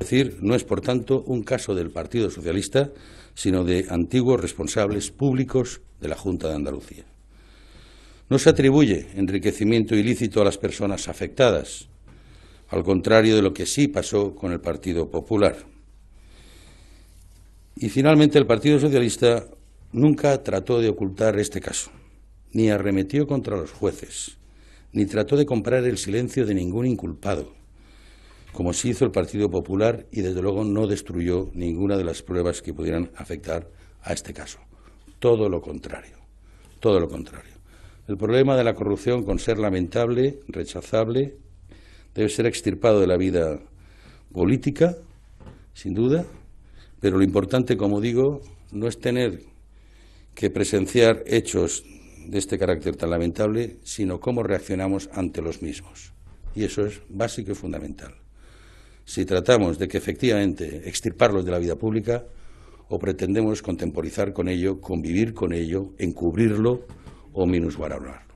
Es decir, no es por tanto un caso del Partido Socialista, sino de antiguos responsables públicos de la Junta de Andalucía. No se atribuye enriquecimiento ilícito a las personas afectadas, al contrario de lo que sí pasó con el Partido Popular. Y finalmente el Partido Socialista nunca trató de ocultar este caso, ni arremetió contra los jueces, ni trató de comprar el silencio de ningún inculpado como sí hizo el Partido Popular y desde luego no destruyó ninguna de las pruebas que pudieran afectar a este caso. Todo lo contrario, todo lo contrario. El problema de la corrupción, con ser lamentable, rechazable, debe ser extirpado de la vida política, sin duda, pero lo importante, como digo, no es tener que presenciar hechos de este carácter tan lamentable, sino cómo reaccionamos ante los mismos. Y eso es básico y fundamental si tratamos de que efectivamente extirparlos de la vida pública o pretendemos contemporizar con ello, convivir con ello, encubrirlo o hablar.